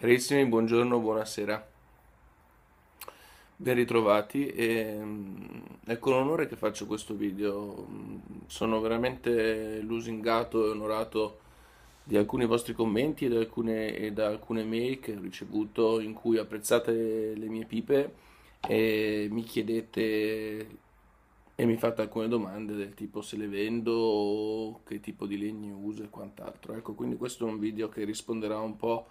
Carissimi, buongiorno, buonasera. Ben ritrovati e ehm, è con onore che faccio questo video. Sono veramente lusingato e onorato di alcuni vostri commenti e da alcune, e da alcune mail che ho ricevuto in cui apprezzate le mie pipe e mi chiedete e mi fate alcune domande del tipo se le vendo o che tipo di legno uso e quant'altro. Ecco, quindi questo è un video che risponderà un po'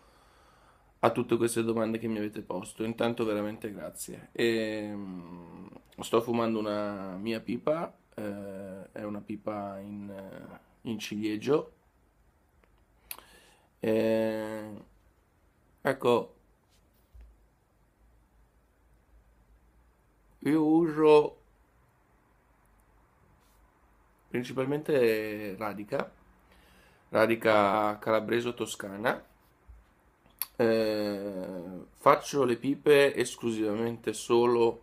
a tutte queste domande che mi avete posto. Intanto veramente grazie. E, ehm, sto fumando una mia pipa, eh, è una pipa in, eh, in ciliegio. E, eh, ecco, io uso principalmente radica, radica calabreso toscana eh, faccio le pipe esclusivamente solo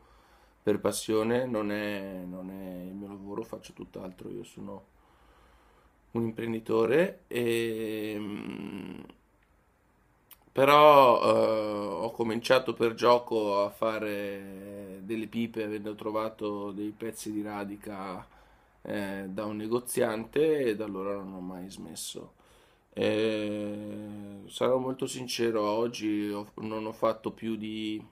per passione, non è, non è il mio lavoro, faccio tutt'altro, io sono un imprenditore e ehm, però eh, ho cominciato per gioco a fare delle pipe avendo trovato dei pezzi di radica eh, da un negoziante e da allora non ho mai smesso sarò molto sincero, oggi ho, non ho fatto più di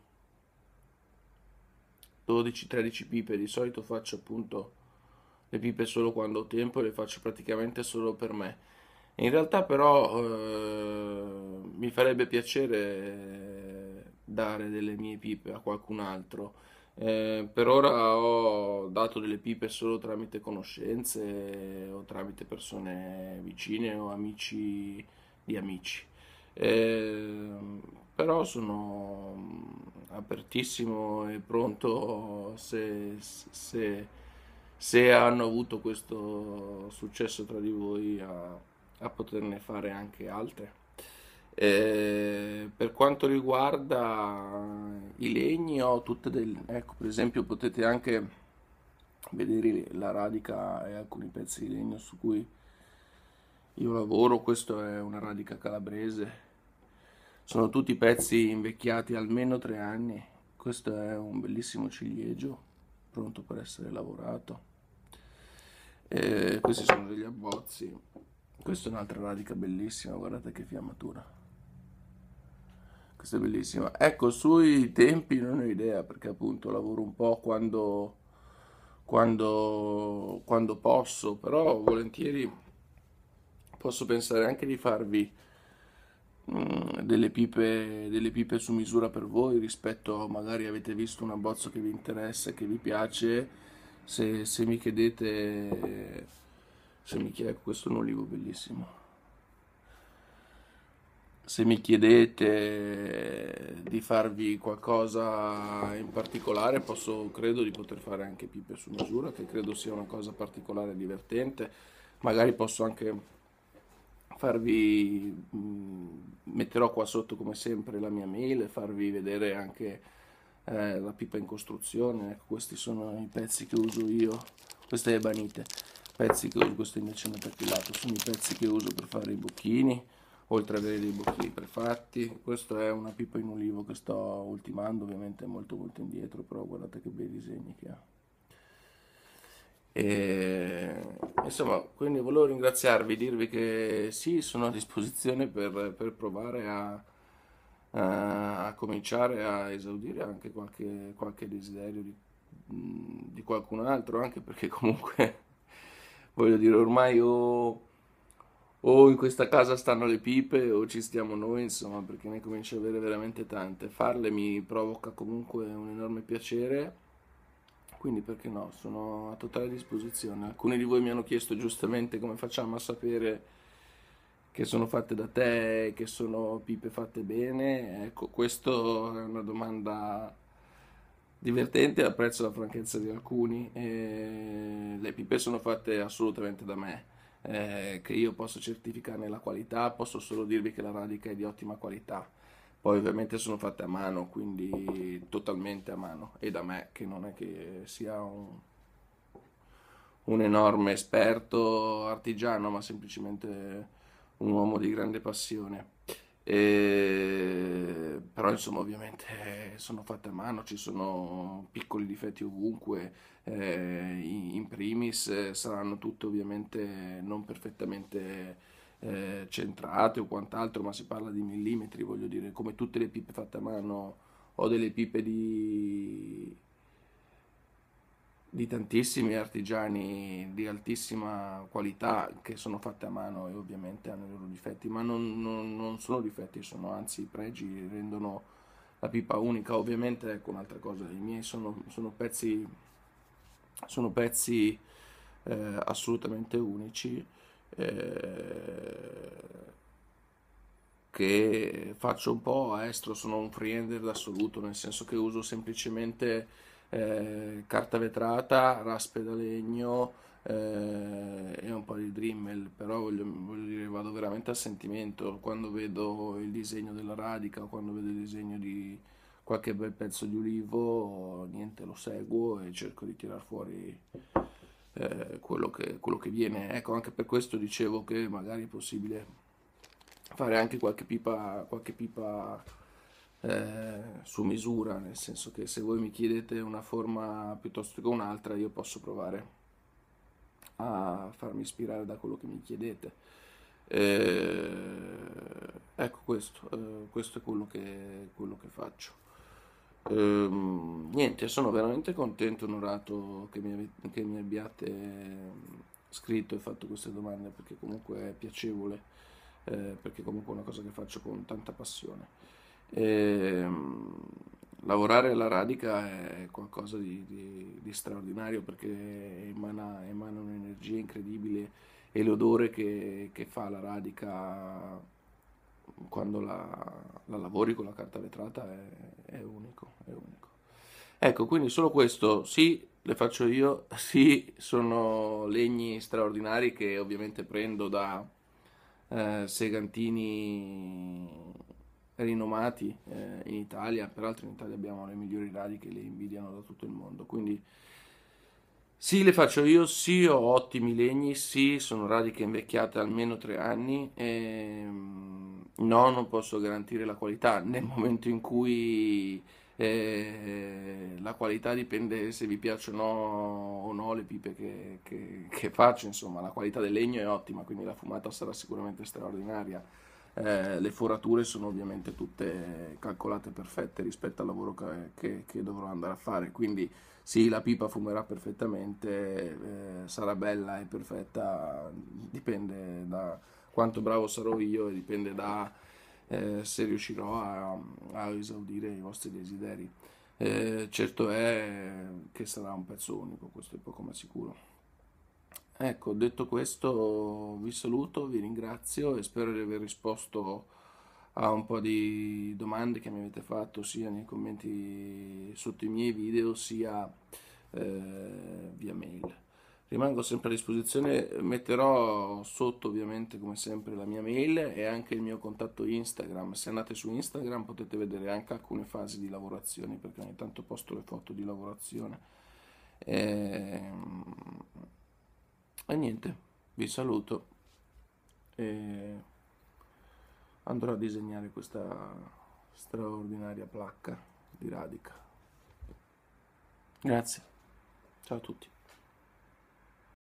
12-13 pipe, di solito faccio appunto le pipe solo quando ho tempo e le faccio praticamente solo per me. In realtà però eh, mi farebbe piacere eh, dare delle mie pipe a qualcun altro eh, per ora ho dato delle pipe solo tramite conoscenze o tramite persone vicine o amici di amici. Eh, però sono mm, apertissimo e pronto se, se, se, hanno avuto questo successo tra di voi a, a poterne fare anche altre. Eh, per quanto riguarda i legni ho tutte delle ecco per esempio potete anche vedere la radica e alcuni pezzi di legno su cui io lavoro questa è una radica calabrese sono tutti pezzi invecchiati almeno tre anni questo è un bellissimo ciliegio pronto per essere lavorato eh, questi sono degli abbozzi questa è un'altra radica bellissima guardate che fiammatura questo è bellissimo. Ecco, sui tempi non ho idea perché appunto lavoro un po' quando, quando, quando posso, però volentieri posso pensare anche di farvi mm, delle, pipe, delle pipe su misura per voi rispetto magari avete visto un abbozzo che vi interessa, che vi piace, se, se mi chiedete se mi chiede ecco, questo è un olivo bellissimo se mi chiedete di farvi qualcosa in particolare, posso, credo di poter fare anche pipe su misura, che credo sia una cosa particolare e divertente. Magari posso anche farvi, mm, metterò qua sotto come sempre la mia mail e farvi vedere anche eh, la pipa in costruzione. Ecco, questi sono i pezzi che uso io, queste ebanite, pezzi che uso, questo invece è metacrilato, sono i pezzi che uso per fare i bocchini oltre ad avere dei bocchini prefatti questo è una pipa in ulivo che sto ultimando ovviamente è molto molto indietro però guardate che bei disegni che ha e, insomma quindi volevo ringraziarvi dirvi che sì sono a disposizione per, per provare a, a, a, cominciare a esaudire anche qualche, qualche desiderio di, di qualcun altro anche perché comunque voglio dire ormai ho o in questa casa stanno le pipe o ci stiamo noi, insomma, perché ne comincio a avere veramente tante. Farle mi provoca comunque un enorme piacere, quindi perché no, sono a totale disposizione. Alcuni di voi mi hanno chiesto giustamente come facciamo a sapere che sono fatte da te, che sono pipe fatte bene. Ecco, questa è una domanda divertente, apprezzo la franchezza di alcuni. E le pipe sono fatte assolutamente da me eh, che io posso certificarne la qualità, posso solo dirvi che la radica è di ottima qualità. Poi ovviamente sono fatte a mano, quindi totalmente a mano e da me che non è che sia un, un enorme esperto artigiano, ma semplicemente un uomo di grande passione. E... però insomma ovviamente eh, sono fatte a mano, ci sono piccoli difetti ovunque, eh, in primis eh, saranno tutte ovviamente non perfettamente eh, centrate o quant'altro, ma si parla di millimetri, voglio dire, come tutte le pipe fatte a mano ho delle pipe di di tantissimi artigiani di altissima qualità che sono fatte a mano e ovviamente hanno i loro difetti, ma non, non, non sono difetti, sono anzi pregi, rendono la pipa unica. Ovviamente, ecco un'altra cosa, i miei sono, sono pezzi, sono pezzi eh, assolutamente unici eh, che faccio un po' a estro, sono un freehand assoluto, nel senso che uso semplicemente eh, carta vetrata, raspe da legno eh, e un po' di Dreamel, però voglio, voglio, dire vado veramente a sentimento quando vedo il disegno della radica, quando vedo il disegno di qualche bel pezzo di ulivo, niente, lo seguo e cerco di tirar fuori eh, quello, che, quello che viene. Ecco, anche per questo dicevo che magari è possibile fare anche qualche pipa, qualche pipa eh, su misura, nel senso che se voi mi chiedete una forma piuttosto che un'altra io posso provare a farmi ispirare da quello che mi chiedete. Eh, ecco questo, eh, questo è quello che, quello che faccio. Ehm, niente, sono veramente contento, onorato che mi, che mi abbiate scritto e fatto queste domande perché comunque è piacevole, eh, perché comunque è una cosa che faccio con tanta passione. E, ehm, lavorare alla radica è qualcosa di, di, di straordinario perché emana, emana, un'energia incredibile e l'odore che, che fa la radica quando la, la, lavori con la carta vetrata è, è, unico, è unico. Ecco, quindi solo questo, sì, le faccio io, sì, sono legni straordinari che ovviamente prendo da eh, segantini rinomati eh, in Italia, peraltro in Italia abbiamo le migliori radi che le invidiano da tutto il mondo, quindi sì le faccio io, sì ho ottimi legni, sì sono radi che invecchiate almeno tre anni, e, ehm, no non posso garantire la qualità nel momento in cui eh, la qualità dipende se vi piacciono o no le pipe che, che, che faccio, insomma la qualità del legno è ottima, quindi la fumata sarà sicuramente straordinaria eh, le forature sono ovviamente tutte calcolate perfette rispetto al lavoro che, che, che dovrò andare a fare, quindi sì, la pipa fumerà perfettamente, eh, sarà bella e perfetta, dipende da quanto bravo sarò io e dipende da eh, se riuscirò a, a, esaudire i vostri desideri. Eh, certo è che sarà un pezzo unico, questo è poco ma sicuro. Ecco, detto questo vi saluto, vi ringrazio e spero di aver risposto a un po' di domande che mi avete fatto sia nei commenti sotto i miei video sia eh, via mail. Rimango sempre a disposizione, metterò sotto ovviamente come sempre la mia mail e anche il mio contatto Instagram. Se andate su Instagram potete vedere anche alcune fasi di lavorazione perché ogni tanto posto le foto di lavorazione. Eh, e niente vi saluto e andrò a disegnare questa straordinaria placca di radica grazie ciao a tutti